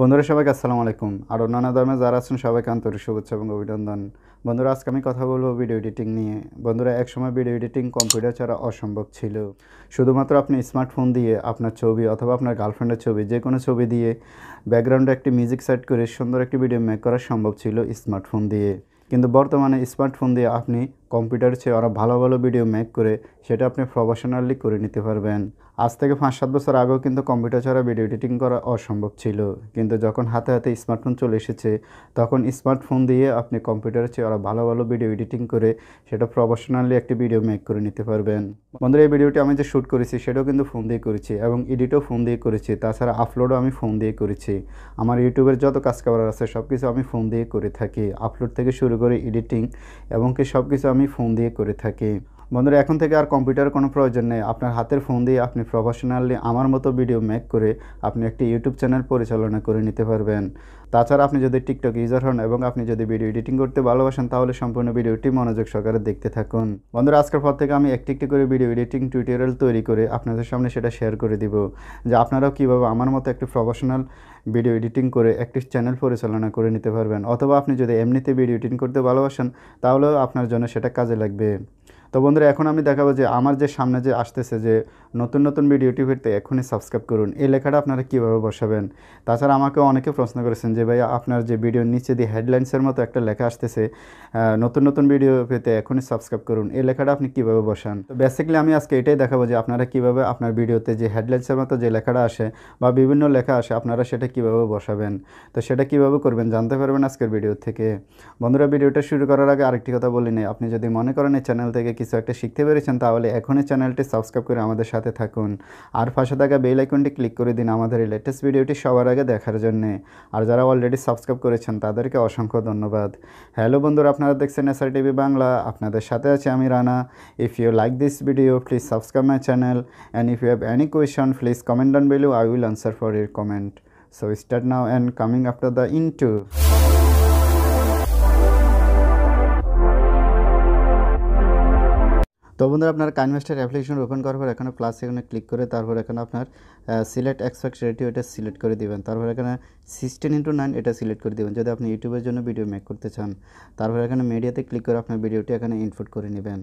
বন্ধুরা সবাইকে আসসালামু আলাইকুম আর অন্যান্য ধর্মে যারা আছেন সবাইকে আন্তরিক শুভেচ্ছা এবং অভিনন্দন বন্ধুরা আজকে আমি কথা বলবো ভিডিও এডিটিং নিয়ে বন্ধুরা একসময় ভিডিও এডিটিং কম্পিউটার ছাড়া অসম্ভব ছিল শুধুমাত্র আপনি স্মার্টফোন দিয়ে আপনার ছবি অথবা আপনার গার্লফ্রেন্ডের ছবি যে কোনো ছবি দিয়ে ব্যাকগ্রাউন্ডে একটি মিউজিক সেট করে সুন্দর একটি ভিডিও মেক করা সম্ভব ছিল স্মার্টফোন দিয়ে কিন্তু বর্তমানে স্মার্টফোন দিয়ে আপনি কম্পিউটার চেয়ে ওরা ভালো ভালো ভিডিও মেক করে সেটা আপনি প্রফেশনালি করে নিতে পারবেন আজ থেকে পাঁচ সাত বছর আগেও কিন্তু কম্পিউটার ছাড়া ভিডিও এডিটিং করা অসম্ভব ছিল কিন্তু যখন হাতে হাতে স্মার্টফোন চলে এসেছে তখন স্মার্টফোন দিয়ে আপনি কম্পিউটার চেয়ে ওরা ভালো ভালো ভিডিও এডিটিং করে সেটা প্রফেশনালি একটি ভিডিও মেক করে নিতে পারবেন বন্ধুরা এই ভিডিওটি আমি যে শ্যুট করেছি সেটাও কিন্তু ফোন দিয়ে করেছি এবং এডিটও ফোন দিয়ে করেছি তাছাড়া আপলোডও আমি ফোন দিয়ে করেছি আমার ইউটিউবের যত কাজ কাবার আছে সব কিছু আমি ফোন দিয়ে করে থাকি আপলোড থেকে শুরু করে এডিটিং এবং কি সব কিছু আমি মি ফোন দেয়া করে থাকি বন্ধুরা এখন থেকে আর কম্পিউটার কোনো প্রয়োজন নেই আপনার হাতের ফোন দিয়ে আপনি প্রফেশনালি আমার মতো ভিডিও মেক করে আপনি একটি ইউটিউব চ্যানেল পরিচালনা করে নিতে পারবেন তাছাড়া আপনি যদি টিকটক ইউজার হন এবং আপনি যদি ভিডিও এডিটিং করতে ভালোবাসেন তাহলে সম্পূর্ণ ভিডিওটি মনোযোগ সহকারে দেখতে থাকুন বন্ধুরা আজকের পর থেকে আমি একটি একটি করে ভিডিও এডিটিং টিউটোরিয়াল তৈরি করে আপনাদের সামনে সেটা শেয়ার করে দিব যে আপনারাও কীভাবে আমার মতো একটি প্রফেশনাল ভিডিও এডিটিং করে একটি চ্যানেল পরিচালনা করে নিতে পারবেন অথবা আপনি যদি এমনিতে ভিডিও এডিটিং করতে ভালোবাসেন তাহলেও আপনার জন্য সেটা কাজে লাগবে তো বন্ধুরা এখন আমি দেখাবো যে আমার যে সামনে যে আসতেছে যে নতুন নতুন ভিডিও টিভিতে এখনই সাবস্ক্রাইব করুন এই লেখাটা আপনারা কীভাবে বসাবেন তাছাড়া আমাকে অনেকে প্রশ্ন করেছেন যে ভাই আপনার যে ভিডিওর নিচে দিয়ে হেডলাইন্সের মতো একটা লেখা আসতেছে নতুন নতুন ভিডিও পেতে এখনই সাবস্ক্রাইব করুন এই লেখাটা আপনি কীভাবে বসান তো বেসিক্যালি আমি আজকে এটাই দেখাবো যে আপনারা কীভাবে আপনার ভিডিওতে যে হেডলাইন্সের মতো যে লেখাটা আসে বা বিভিন্ন লেখা আসে আপনারা সেটা কীভাবে বসাবেন তো সেটা কীভাবে করবেন জানতে পারবেন আজকের ভিডিও থেকে বন্ধুরা ভিডিওটা শুরু করার আগে আরেকটি কথা বলিনি আপনি যদি মনে করেন এই চ্যানেল থেকে কিছু একটা শিখতে পেরেছেন তাহলে এখনই চ্যানেলটি সাবস্ক্রাইব করে আমাদের সাথে থাকুন আর পাশে থাকা বেল আইকনটি ক্লিক করে দিন আমাদের এই লেটেস্ট ভিডিওটি সবার আগে দেখার জন্যে আর যারা অলরেডি সাবস্ক্রাইব করেছেন তাদেরকে অসংখ্য ধন্যবাদ হ্যালো বন্ধুরা আপনারা দেখছেন এসআর টিভি বাংলা আপনাদের সাথে আছে আমি Rana if you like this video please subscribe my channel and if you have any question please comment on below I will answer for your comment so start now and coming after the into তো বন্ধুরা আপনার কাইন application open করার পর এখানে plus এখানে click করে তারপর এখানে আপনার সিলেক্ট এক্সপেক্ট রেটিও এটা সিলেক্ট করে দেবেন তারপর এখানে সিক্সটিন ইন্টু নাইন এটা সিলেক্ট করে দেবেন যদি আপনি ইউটিউবের জন্য ভিডিও মেক করতে চান তারপর এখানে মিডিয়াতে ক্লিক করে আপনার ভিডিওটি এখানে ইনপুট করে নেবেন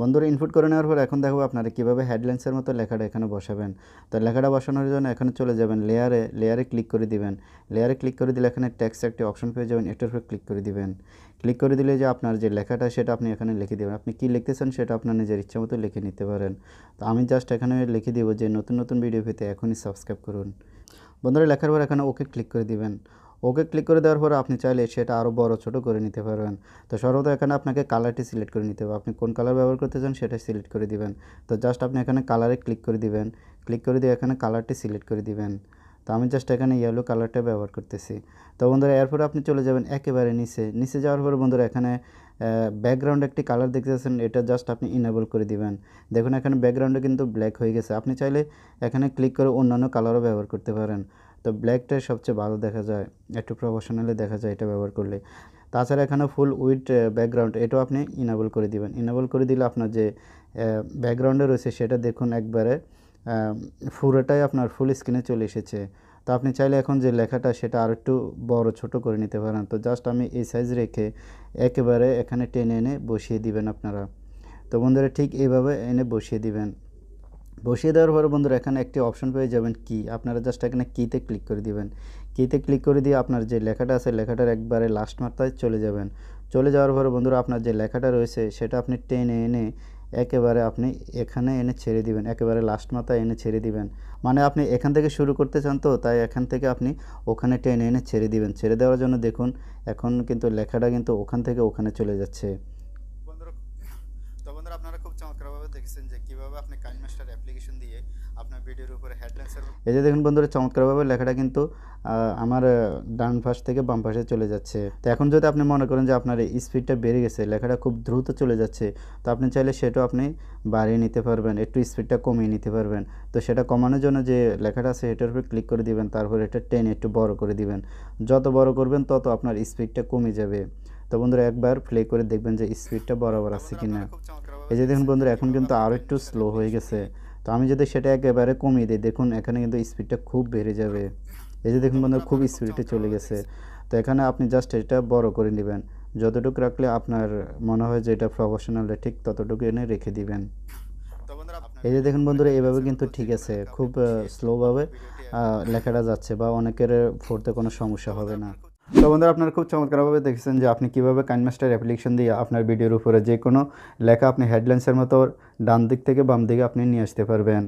বন্ধুরা ইনপুট করে নেওয়ার পর এখন দেখবো আপনারা কীভাবে হেডলাইন্সের মতো লেখাটা এখানে বসাবেন তো লেখাটা বসানোর জন্য এখানে চলে যাবেন লেয়ারে লেয়ারে ক্লিক করে দিবেন লেয়ারে ক্লিক করে দিলে এখানে ট্যাক্স একটি অপশন পেয়ে যাবেন এটার উপরে ক্লিক করে দিবেন ক্লিক করে দিলে যে আপনার যে লেখাটা সেটা আপনি এখানে লিখে দেবেন আপনি কী লিখতে চান সেটা আপনার নিজের ইচ্ছা মতো লিখে নিতে পারেন তো আমি জাস্ট এখানে লিখে দিব যে নতুন নতুন ভিডিও পেতে এখনই সাবস্ক্রাইব করুন বন্ধুরা লেখার পর এখানে ওকে ক্লিক করে দিবেন ওকে ক্লিক করে দেওয়ার পরে আপনি চাইলে সেটা আরও বড় ছোট করে নিতে পারবেন তো সর্বদা এখানে আপনাকে কালারটি সিলেক্ট করে নিতে হবে আপনি কোন কালার ব্যবহার করতে চান সেটা সিলেক্ট করে দিবেন তো জাস্ট আপনি এখানে কালারে ক্লিক করে দিবেন ক্লিক করে দিয়ে এখানে কালারটি সিলেক্ট করে দিবেন তো আমি জাস্ট এখানে ইয়েলো কালারটা ব্যবহার করতেছি তো বন্ধুরা এরপরে আপনি চলে যাবেন একেবারে নিচে নিচে যাওয়ার পরে বন্ধুরা এখানে ব্যাকগ্রাউন্ড একটি কালার দেখতে এটা জাস্ট আপনি ইনেবল করে দিবেন দেখুন এখানে ব্যাকগ্রাউন্ডে কিন্তু ব্ল্যাক হয়ে গেছে আপনি চাইলে এখানে ক্লিক করে অন্যান্য কালারও ব্যবহার করতে পারেন তো ব্ল্যাকটাই সবচেয়ে ভালো দেখা যায় একটু প্রফেশনালি দেখা যায় এটা ব্যবহার করলে তাছাড়া এখানে ফুল উইথ ব্যাকগ্রাউন্ড এটাও আপনি ইনেবল করে দিবেন ইনেবল করে দিলে আপনার যে ব্যাকগ্রাউন্ডে রয়েছে সেটা দেখুন একবারে পুরোটাই আপনার ফুল স্ক্রিনে চলে এসেছে তো আপনি চাইলে এখন যে লেখাটা সেটা আর একটু বড় ছোট করে নিতে পারেন তো জাস্ট আমি এই সাইজ রেখে একেবারে এখানে টেনে এনে বসিয়ে দিবেন আপনারা তো বন্ধুরা ঠিক এইভাবে এনে বসিয়ে দিবেন বসিয়ে দেওয়ার পরে বন্ধুরা এখানে একটি অপশন পেয়ে যাবেন কি আপনারা জাস্ট এখানে কীতে ক্লিক করে দিবেন কিতে ক্লিক করে দিয়ে আপনার যে লেখাটা আছে লেখাটার একবারে লাস্ট মাত্রায় চলে যাবেন চলে যাওয়ার পরে বন্ধুরা আপনার যে লেখাটা রয়েছে সেটা আপনি টেনে এনে একেবারে আপনি এখানে এনে ছেড়ে দিবেন একেবারে লাস্ট মাথায় এনে ছেড়ে দিবেন মানে আপনি এখান থেকে শুরু করতে চান তো তাই এখান থেকে আপনি ওখানে টেনে এনে ছেড়ে দিবেন ছেড়ে দেওয়ার জন্য দেখুন এখন কিন্তু লেখাটা কিন্তু ওখান থেকে ওখানে চলে যাচ্ছে দেখেছেন যে কিভাবে আপনি কাইনমাস্টার অ্যাপ্লিকেশন দিয়ে আপনার ভিডিওর উপরে হেডলাইন এই যে দেখুন বন্ধুরা চমৎকারভাবে লেখাটা কিন্তু আমার ডান পাশ থেকে বাম পাশে চলে যাচ্ছে তো এখন যদি আপনি মনে করেন যে আপনার স্পিডটা বেড়ে গেছে লেখাটা খুব দ্রুত চলে যাচ্ছে তো আপনি চাইলে সেটাও আপনি বাড়িয়ে নিতে পারবেন একটু স্পিডটা কমিয়ে নিতে পারবেন তো সেটা কমানোর জন্য যে লেখাটা আছে সেটার উপর ক্লিক করে দিবেন তারপর এটা টেন একটু বড় করে দিবেন যত বড় করবেন তত আপনার স্পিডটা কমে যাবে তো বন্ধুরা একবার প্লে করে দেখবেন যে স্পিডটা বরাবর আছে কিনা এই যে দেখুন বন্ধুরা এখন কিন্তু আরও একটু স্লো হয়ে গেছে তো আমি যদি সেটা একেবারে কমিয়ে দিই দেখুন এখানে কিন্তু স্পিডটা খুব বেড়ে যাবে এই যে দেখুন বন্ধুরা খুব স্পিডে চলে গেছে তো এখানে আপনি জাস্ট এটা বড় করে নেবেন যতটুকু রাখলে আপনার মনে হয় যে এটা প্রফেশনালে ঠিক ততটুকু এনে রেখে দিবেন এই যে দেখুন বন্ধুরা এভাবে কিন্তু ঠিক আছে খুব স্লোভাবে লেখাটা যাচ্ছে বা অনেকের পড়তে কোনো সমস্যা হবে না তো বন্ধুরা আপনারা খুব চমৎকারভাবে দেখেছেন যে আপনি কীভাবে কাইনমাস্টার অ্যাপ্লিকেশন দিয়ে আপনার ভিডিওর উপরে যে কোনো লেখা আপনি হেডলাইন্সের মতো ডান দিক থেকে বাম দিকে আপনি নিয়ে আসতে পারবেন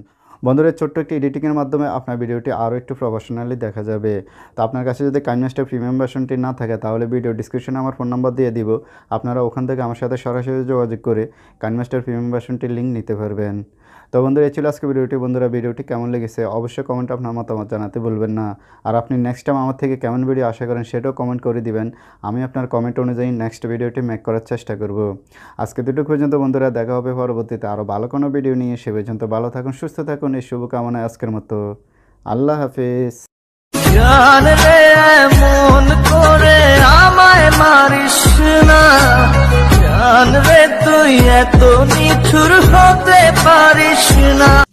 বন্ধুদের ছোট্ট একটি এডিটিংয়ের মাধ্যমে আপনার ভিডিওটি আরও একটু প্রফেশনালি দেখা যাবে তো আপনার কাছে যদি কাইনমাস্টার প্রিমিয়াম ভার্সনটি না থাকে তাহলে ভিডিও ডিসক্রিপশনে আমার ফোন নাম্বার দিয়ে দিব আপনারা ওখান থেকে আমার সাথে সরাসরি যোগাযোগ করে কাইনমাস্টার প্রিমিয়াম ভার্সনটির লিঙ্ক নিতে পারবেন তো বন্ধুরা এই ছিল আজকে ভিডিওটি বন্ধুরা ভিডিওটি কেমন লেগেছে অবশ্যই কমেন্ট আপনার মতামত জানাতে বলবেন না আর আপনি নেক্সট টাইম আমার থেকে কেমন ভিডিও আশা করেন সেটাও কমেন্ট করে দিবেন আমি আপনার কমেন্ট অনুযায়ী নেক্সট ভিডিওটি মেক করার চেষ্টা করব আজকে দুটো পর্যন্ত বন্ধুরা দেখা হবে পরবর্তীতে আরও ভালো কোনো ভিডিও নিয়ে সে পর্যন্ত ভালো থাকুন সুস্থ থাকুন আগমনের শুভকামনা আজকের মতো আল্লাহ হাফেজ মন করে আমায় মারিস না জানবে তুই এত নিচুর হতে পারিস না